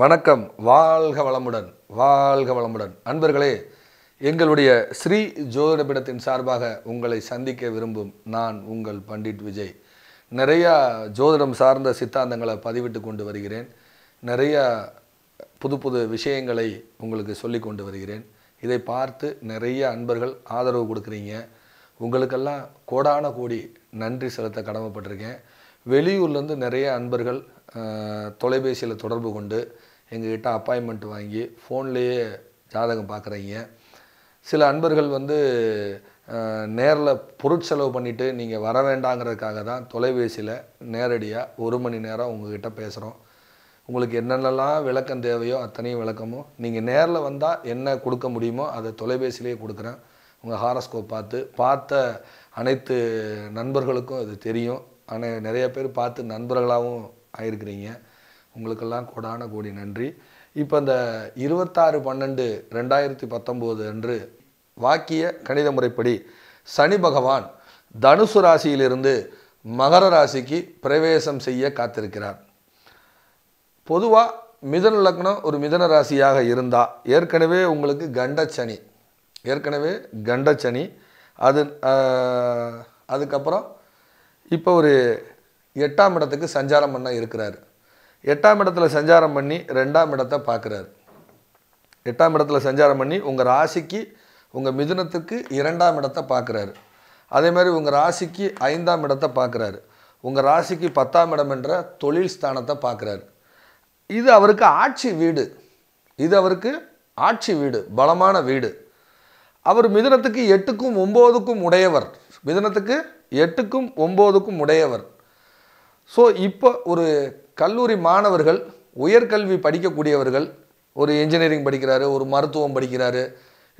வணக்கம் வாழ்க வளமுடன் வாழ்க வளமுடன் அன்பர்களே எங்களுடைய ஸ்ரீ ஜோதிடபீடத்தின் சார்பாக உங்களை சந்திக்க விரும்பும் நான் உங்கள் பண்டிட் விஜய் நிறையா ஜோதிடம் சார்ந்த சித்தாந்தங்களை பதிவிட்டு கொண்டு வருகிறேன் நிறையா புது புது விஷயங்களை உங்களுக்கு சொல்லி கொண்டு வருகிறேன் இதை பார்த்து நிறைய அன்பர்கள் ஆதரவு கொடுக்குறீங்க உங்களுக்கெல்லாம் கோடான கோடி நன்றி செலுத்த கடமைப்பட்டிருக்கேன் வெளியூர்லேருந்து நிறைய அன்பர்கள் தொலைபேசியில் தொடர்பு கொண்டு எங்ககிட்ட அப்பாயின்மெண்ட் வாங்கி ஃபோன்லேயே ஜாதகம் பார்க்குறீங்க சில அன்பர்கள் வந்து நேரில் பொருட்செலவு பண்ணிவிட்டு நீங்கள் வர வேண்டாங்கிறதுக்காக தான் தொலைபேசியில் நேரடியாக ஒரு மணி நேரம் உங்ககிட்ட பேசுகிறோம் உங்களுக்கு என்னென்னலாம் விளக்கம் தேவையோ அத்தனையும் விளக்கமும் நீங்கள் நேரில் வந்தால் என்ன கொடுக்க முடியுமோ அதை தொலைபேசியிலேயே கொடுக்குறேன் உங்கள் ஹாரஸ்கோப் பார்த்து பார்த்த அனைத்து நண்பர்களுக்கும் அது தெரியும் ஆனால் நிறைய பேர் பார்த்து நண்பர்களாகவும் ஆயிருக்கிறீங்க உங்களுக்கெல்லாம் கொடான கோடி நன்றி இப்போ அந்த இருபத்தாறு பன்னெண்டு ரெண்டாயிரத்தி பத்தொம்போது அன்று வாக்கிய கணித முறைப்படி சனி பகவான் தனுசு ராசியிலிருந்து மகர ராசிக்கு பிரவேசம் செய்ய காத்திருக்கிறார் பொதுவாக மிதன லக்னம் ஒரு மிதன ராசியாக இருந்தால் ஏற்கனவே உங்களுக்கு கண்டச்சனி ஏற்கனவே கண்டச்சனி அது அதுக்கப்புறம் இப்போ ஒரு எட்டாம் இடத்துக்கு சஞ்சாரம் பண்ண இருக்கிறார் எட்டாம் இடத்துல சஞ்சாரம் பண்ணி ரெண்டாம் இடத்தை பார்க்குறாரு எட்டாம் இடத்துல சஞ்சாரம் பண்ணி உங்கள் ராசிக்கு உங்கள் மிதுனத்துக்கு இரண்டாம் இடத்தை பார்க்குறாரு அதே மாதிரி உங்கள் ராசிக்கு ஐந்தாம் இடத்தை பார்க்குறாரு உங்கள் ராசிக்கு பத்தாம் இடம் என்ற தொழில் ஸ்தானத்தை பார்க்குறாரு இது அவருக்கு ஆட்சி வீடு இது அவருக்கு ஆட்சி வீடு பலமான வீடு அவர் மிதுனத்துக்கு எட்டுக்கும் ஒம்போதுக்கும் உடையவர் மிதுனத்துக்கு எட்டுக்கும் ஒம்போதுக்கும் உடையவர் ஸோ இப்போ ஒரு கல்லூரி மாணவர்கள் உயர்கல்வி படிக்கக்கூடியவர்கள் ஒரு இன்ஜினியரிங் படிக்கிறாரு ஒரு மருத்துவம் படிக்கிறாரு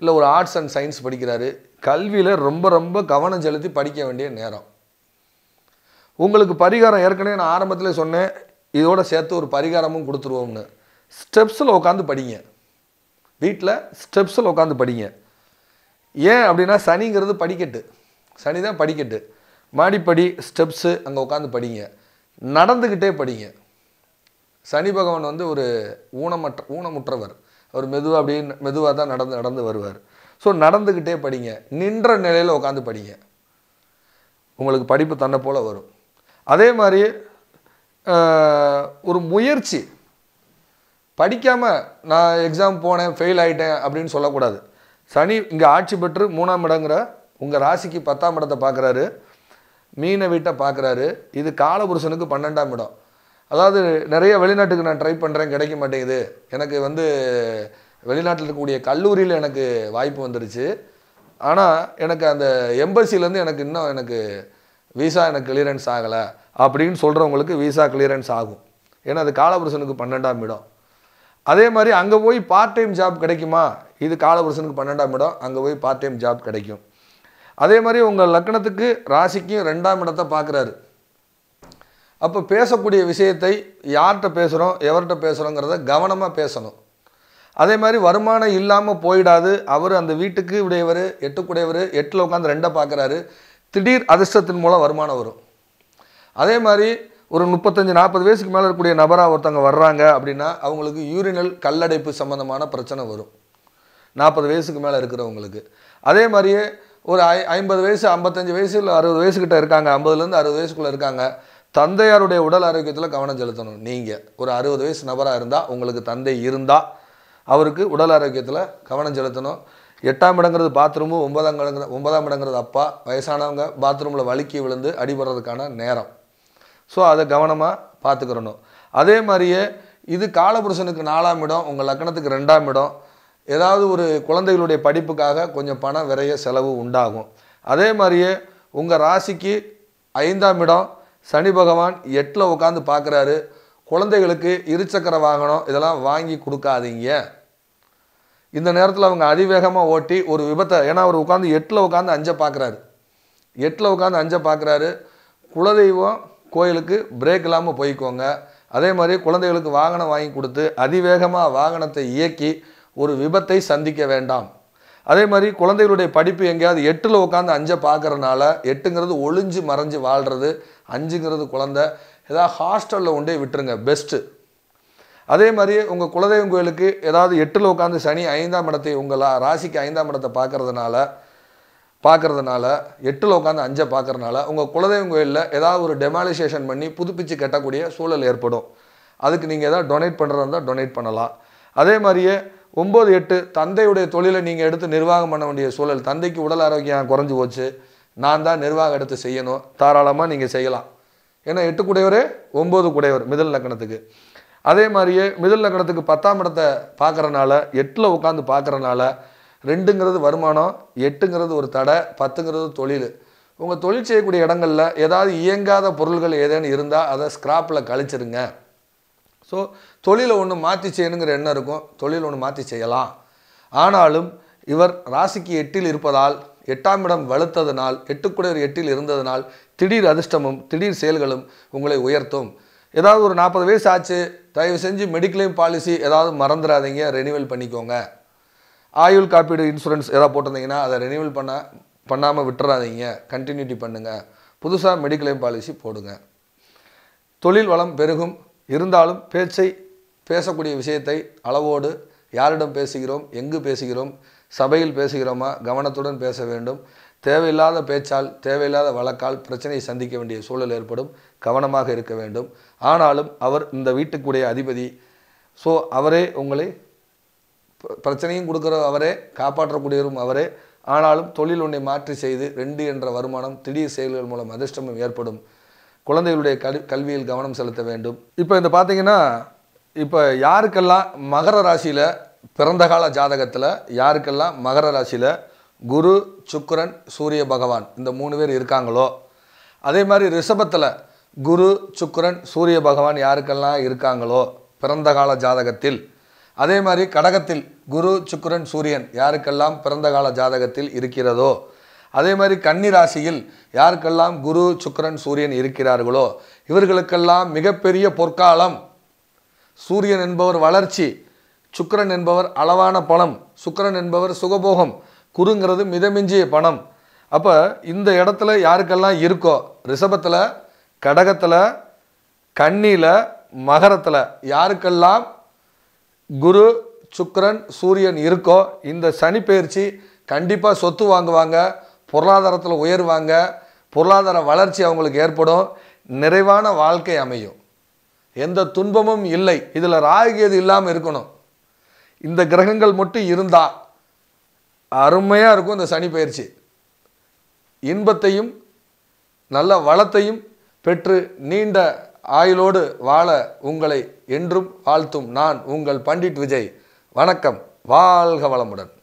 இல்லை ஒரு ஆர்ட்ஸ் அண்ட் சயின்ஸ் படிக்கிறாரு கல்வியில் ரொம்ப ரொம்ப கவனம் செலுத்தி படிக்க வேண்டிய நேரம் உங்களுக்கு பரிகாரம் ஏற்கனவே நான் ஆரம்பத்தில் சொன்னேன் இதோடு சேர்த்து ஒரு பரிகாரமும் கொடுத்துருவோம்னு ஸ்டெப்ஸில் உட்காந்து படிங்க வீட்டில் ஸ்டெப்ஸில் உட்காந்து படிங்க ஏன் அப்படின்னா சனிங்கிறது படிக்கட்டு சனி தான் படிக்கட்டு மாடிப்படி ஸ்டெப்ஸு அங்கே உட்காந்து படிங்க நடந்துக்கிட்டே படிங்க சனி பகவான் வந்து ஒரு ஊனமற்ற ஊனமுற்றவர் அவர் மெதுவாக அப்படியே மெதுவாக தான் நடந்து நடந்து வருவார் ஸோ நடந்துக்கிட்டே படிங்க நின்ற நிலையில் உட்காந்து படிங்க உங்களுக்கு படிப்பு தன்னை போல் வரும் அதே மாதிரி ஒரு முயற்சி படிக்காமல் நான் எக்ஸாம் போனேன் ஃபெயில் ஆகிட்டேன் அப்படின்னு சொல்லக்கூடாது சனி இங்கே ஆட்சி பெற்று மூணாம் இடங்கிற உங்கள் ராசிக்கு பத்தாம் இடத்தை பார்க்குறாரு மீனை வீட்டை பார்க்குறாரு இது காலபுருஷனுக்கு பன்னெண்டாம் இடம் அதாவது நிறைய வெளிநாட்டுக்கு நான் ட்ரை பண்ணுறேன் கிடைக்க மாட்டேங்குது எனக்கு வந்து வெளிநாட்டில் இருக்கக்கூடிய கல்லூரியில் எனக்கு வாய்ப்பு வந்துருச்சு ஆனால் எனக்கு அந்த எம்பசிலேருந்து எனக்கு இன்னும் எனக்கு விசா எனக்கு கிளியரன்ஸ் ஆகலை அப்படின்னு சொல்கிறவங்களுக்கு விசா கிளியரன்ஸ் ஆகும் ஏன்னா அது காலபுருஷனுக்கு பன்னெண்டாம் இடம் அதே மாதிரி அங்கே போய் பார்ட் டைம் ஜாப் கிடைக்குமா இது காலபுருஷனுக்கு பன்னெண்டாம் இடம் அங்கே போய் பார்ட் டைம் ஜாப் கிடைக்கும் அதே மாதிரி உங்கள் லக்கணத்துக்கு ராசிக்கும் ரெண்டாம் இடத்தை பார்க்குறாரு அப்போ பேசக்கூடிய விஷயத்தை யார்கிட்ட பேசுகிறோம் எவர்கிட்ட பேசுகிறோங்கிறத கவனமாக பேசணும் அதே மாதிரி வருமானம் இல்லாமல் போயிடாது அவர் அந்த வீட்டுக்கு உடையவர் எட்டுக்குடையவர் எட்டில் உட்காந்து ரெண்டை பார்க்குறாரு திடீர் அதிர்ஷ்டத்தின் மூலம் வருமானம் வரும் அதே மாதிரி ஒரு முப்பத்தஞ்சு நாற்பது வயசுக்கு மேலே இருக்கக்கூடிய நபராக ஒருத்தவங்க வர்றாங்க அப்படின்னா அவங்களுக்கு யூரினல் கல்லடைப்பு சம்மந்தமான பிரச்சனை வரும் நாற்பது வயசுக்கு மேலே இருக்கிறவங்களுக்கு அதே மாதிரியே ஒரு ஐ ஐம்பது வயசு ஐம்பத்தஞ்சு வயசு இல்லை அறுபது வயசுக்கிட்ட இருக்காங்க ஐம்பதுலேருந்து அறுபது வயசுக்குள்ளே இருக்காங்க தந்தையாருடைய உடல் ஆரோக்கியத்தில் கவனம் செலுத்தணும் நீங்கள் ஒரு அறுபது வயசு நபராக இருந்தால் உங்களுக்கு தந்தை இருந்தால் அவருக்கு உடல் ஆரோக்கியத்தில் கவனம் செலுத்தணும் எட்டாம் இடங்கிறது பாத்ரூமு ஒன்பதாம் இடங்கிற ஒன்பதாம் இடங்கிறது அப்பா வயசானவங்க பாத்ரூமில் வழுக்கி விழுந்து அடிபடுறதுக்கான நேரம் ஸோ அதை கவனமாக பார்த்துக்கிறணும் அதே மாதிரியே இது காலபுருஷனுக்கு நாலாம் இடம் உங்கள் லக்கணத்துக்கு ரெண்டாம் இடம் ஏதாவது ஒரு குழந்தைகளுடைய படிப்புக்காக கொஞ்சம் பணம் விரைய செலவு உண்டாகும் அதே மாதிரியே உங்கள் ராசிக்கு ஐந்தாம் இடம் சனி பகவான் எட்டில் உட்காந்து பார்க்குறாரு குழந்தைகளுக்கு இருசக்கர வாகனம் இதெல்லாம் வாங்கி கொடுக்காதீங்க இந்த நேரத்தில் அவங்க அதிவேகமாக ஓட்டி ஒரு விபத்தை ஏன்னா அவர் உட்காந்து எட்டில் உட்காந்து அஞ்சை பார்க்குறாரு எட்டில் உட்காந்து அஞ்சை பார்க்குறாரு குலதெய்வம் கோயிலுக்கு பிரேக் இல்லாமல் போய்க்கோங்க அதே மாதிரி குழந்தைகளுக்கு வாகனம் வாங்கி கொடுத்து அதிவேகமாக வாகனத்தை இயக்கி ஒரு விபத்தை சந்திக்க வேண்டாம் அதே மாதிரி குழந்தைகளுடைய படிப்பு எங்கேயாவது எட்டில் உட்காந்து அஞ்சை பார்க்குறனால எட்டுங்கிறது ஒளிஞ்சு மறைஞ்சு வாழ்கிறது அஞ்சுங்கிறது குழந்த ஏதாவது ஹாஸ்டலில் ஒன்றே விட்டுருங்க பெஸ்ட்டு அதே மாதிரி உங்கள் குலதெய்வம் கோயிலுக்கு ஏதாவது எட்டில் உட்காந்து சனி ஐந்தாம் இடத்தை உங்கள் ராசிக்கு ஐந்தாம் இடத்தை பார்க்கறதுனால பார்க்குறதுனால எட்டில் உட்காந்து அஞ்சை பார்க்குறதுனால உங்கள் குலதெய்வம் கோயிலில் ஏதாவது ஒரு டெமாலிசேஷன் பண்ணி புதுப்பிச்சு கட்டக்கூடிய சூழல் ஏற்படும் அதுக்கு நீங்கள் எதாவது டொனேட் பண்ணுறதா இருந்தால் டொனேட் பண்ணலாம் அதே மாதிரியே ஒம்பது எட்டு தந்தையுடைய தொழிலை நீங்கள் எடுத்து நிர்வாகம் பண்ண வேண்டிய சூழல் தந்தைக்கு உடல் ஆரோக்கியம் குறைஞ்சி போச்சு நான் தான் நிர்வாகம் எடுத்து செய்யணும் தாராளமாக நீங்கள் செய்யலாம் ஏன்னா எட்டு குடையவரே ஒம்பது குடையவர் மிதல் லக்கணத்துக்கு அதே மாதிரியே மிதல் லக்கணத்துக்கு பத்தாம் இடத்தை பார்க்குறனால எட்டில் உட்காந்து பார்க்குறனால ரெண்டுங்கிறது வருமானம் எட்டுங்கிறது ஒரு தடை பத்துங்கிறது தொழில் உங்கள் தொழில் செய்யக்கூடிய இடங்களில் ஏதாவது இயங்காத பொருள்கள் ஏதேன்னு இருந்தால் அதை ஸ்கிராப்பில் கழிச்சிருங்க ஸோ தொழிலை ஒன்று மாற்றி செய்யணுங்கிற எண்ணம் இருக்கும் தொழில் ஒன்று மாற்றி செய்யலாம் ஆனாலும் இவர் ராசிக்கு எட்டில் இருப்பதால் எட்டாம் இடம் வலுத்ததனால் எட்டுக்குடையர் எட்டில் இருந்ததனால் திடீர் அதிர்ஷ்டமும் திடீர் செயல்களும் உங்களை உயர்த்தும் ஏதாவது ஒரு நாற்பது வயசு ஆச்சு தயவு செஞ்சு மெடிக்ளைம் பாலிசி ஏதாவது மறந்துடாதீங்க ரெனிவல் பண்ணிக்கோங்க ஆயுள் காப்பீடு இன்சூரன்ஸ் எதாவது போட்டிருந்தீங்கன்னா அதை ரெனிவல் பண்ண பண்ணாமல் விட்டுறாதீங்க கண்டினியூட்டி பண்ணுங்கள் புதுசாக மெடிக்ளைம் பாலிசி போடுங்க தொழில் வளம் பெருகும் இருந்தாலும் பேச்சை பேசக்கூடிய விஷயத்தை அளவோடு யாரிடம் பேசுகிறோம் எங்கு பேசுகிறோம் சபையில் பேசுகிறோமா கவனத்துடன் பேச வேண்டும் தேவையில்லாத பேச்சால் தேவையில்லாத வழக்கால் பிரச்சனையை சந்திக்க வேண்டிய சூழல் ஏற்படும் கவனமாக இருக்க வேண்டும் ஆனாலும் அவர் இந்த வீட்டுக்குடைய அதிபதி ஸோ அவரே உங்களை பிரச்சனையும் கொடுக்குற அவரே காப்பாற்றக்கூடியவரும் அவரே ஆனாலும் தொழில் ஒன்றை மாற்றி செய்து ரெண்டு என்ற வருமானம் திடீர் செயல்கள் மூலம் அதிர்ஷ்டமும் ஏற்படும் குழந்தைகளுடைய கல் கல்வியில் கவனம் செலுத்த வேண்டும் இப்போ இந்த பார்த்தீங்கன்னா இப்போ யாருக்கெல்லாம் மகர ராசியில் பிறந்த கால ஜாதகத்தில் யாருக்கெல்லாம் மகர ராசியில் குரு சுக்கரன் சூரிய பகவான் இந்த மூணு பேர் இருக்காங்களோ அதே மாதிரி ரிஷபத்தில் குரு சுக்கரன் சூரிய பகவான் யாருக்கெல்லாம் இருக்காங்களோ பிறந்த கால ஜாதகத்தில் அதே மாதிரி கடகத்தில் குரு சுக்கரன் சூரியன் யாருக்கெல்லாம் பிறந்த கால ஜாதகத்தில் இருக்கிறதோ அதே மாதிரி கன்னி ராசியில் யாருக்கெல்லாம் குரு சுக்கரன் சூரியன் இருக்கிறார்களோ இவர்களுக்கெல்லாம் மிகப்பெரிய பொற்காலம் சூரியன் என்பவர் வளர்ச்சி சுக்கரன் என்பவர் அளவான பணம் சுக்கரன் என்பவர் சுகபோகம் குருங்கிறது மிதமிஞ்சிய பணம் அப்போ இந்த இடத்துல யாருக்கெல்லாம் இருக்கோ ரிஷபத்தில் கடகத்தில் கண்ணியில் மகரத்தில் யாருக்கெல்லாம் குரு சுக்கரன் சூரியன் இருக்கோ இந்த சனி பயிற்சி கண்டிப்பாக சொத்து வாங்குவாங்க பொருளாதாரத்தில் உயர்வாங்க பொருளாதார வளர்ச்சி அவங்களுக்கு ஏற்படும் நிறைவான வாழ்க்கை அமையும் எந்த துன்பமும் இல்லை இதில் ராகியது இல்லாமல் இருக்கணும் இந்த கிரகங்கள் மட்டும் இருந்தால் அருமையாக இருக்கும் இந்த சனி பயிற்சி இன்பத்தையும் நல்ல வளத்தையும் பெற்று நீண்ட ஆயுளோடு வாழ உங்களை என்றும் வாழ்த்தும் நான் உங்கள் பண்டிட் விஜய் வணக்கம் வாழ்க வளமுடன்